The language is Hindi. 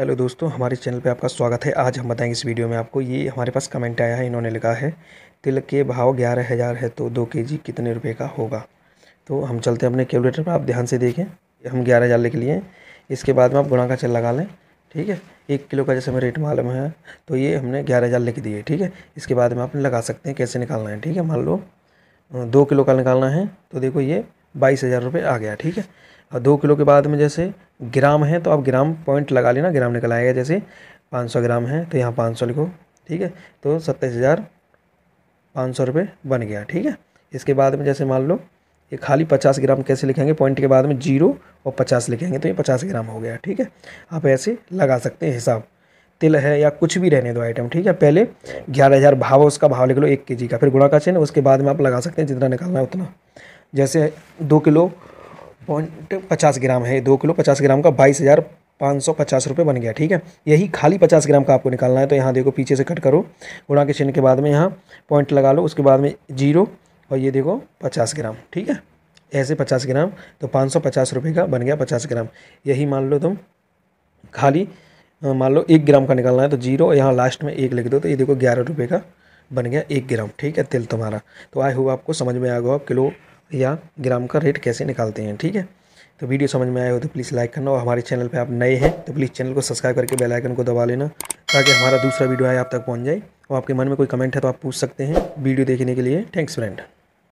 हेलो दोस्तों हमारे चैनल पे आपका स्वागत है आज हम बताएंगे इस वीडियो में आपको ये हमारे पास कमेंट आया है इन्होंने लिखा है तिल के भाव ग्यारह हज़ार है तो दो केजी कितने रुपए का होगा तो हम चलते हैं अपने कैलकुलेटर पर आप ध्यान से देखें हम ग्यारह हज़ार लिख लिए इसके बाद में आप गुणा का चल लगा लें ठीक है एक किलो का जैसे हमें रेट मालूम है तो ये हमने ग्यारह हज़ार लिख दिए ठीक है इसके बाद में आप लगा सकते हैं कैसे निकालना है ठीक है मान लो दो किलो का निकालना है तो देखो ये बाईस हज़ार रुपये आ गया ठीक है और दो किलो के बाद में जैसे ग्राम है तो आप ग्राम पॉइंट लगा लेना ग्राम निकल आएगा जैसे 500 ग्राम है तो यहाँ 500 लिखो ठीक है तो सत्ताईस हज़ार पाँच सौ रुपये बन गया ठीक है इसके बाद में जैसे मान लो ये खाली पचास ग्राम कैसे लिखेंगे पॉइंट के बाद में जीरो और पचास लिखेंगे तो ये पचास ग्राम हो गया ठीक है आप ऐसे लगा सकते हैं हिसाब तिल है या कुछ भी रहने दो आइटम ठीक है पहले ग्यारह हज़ार भाव उसका भाव लिख लो एक के जी का फिर गुणा का चिन्ह उसके बाद में आप लगा सकते हैं जितना निकालना है उतना जैसे दो किलो पॉइंट पचास ग्राम है दो किलो पचास ग्राम का बाईस हज़ार पाँच सौ पचास रुपये बन गया ठीक है यही खाली पचास ग्राम का आपको निकालना है तो यहाँ देखो पीछे से कट करो गुणा के चिन्ह के बाद में यहाँ पॉइंट लगा लो उसके बाद में जीरो और ये देखो पचास ग्राम ठीक है ऐसे पचास ग्राम तो पाँच सौ पचास रुपये का बन गया पचास ग्राम यही मान लो तुम खाली मान लो एक ग्राम का निकालना है तो जीरो यहाँ लास्ट में एक लिख दो तो ये देखो ग्यारह रुपये का बन गया एक ग्राम ठीक है तिल तुम्हारा तो आए हो आपको समझ में आ गया किलो या ग्राम का रेट कैसे निकालते हैं ठीक है तो वीडियो समझ में आए हो तो प्लीज़ लाइक करना और हमारे चैनल पे आप नए हैं तो प्लीज़ चैनल को सब्सक्राइब करके बेल आइकन को दबा लेना ताकि हमारा दूसरा वीडियो आए आप तक पहुंच जाए और आपके मन में कोई कमेंट है तो आप पूछ सकते हैं वीडियो देखने के लिए थैंक्स फ्रेंड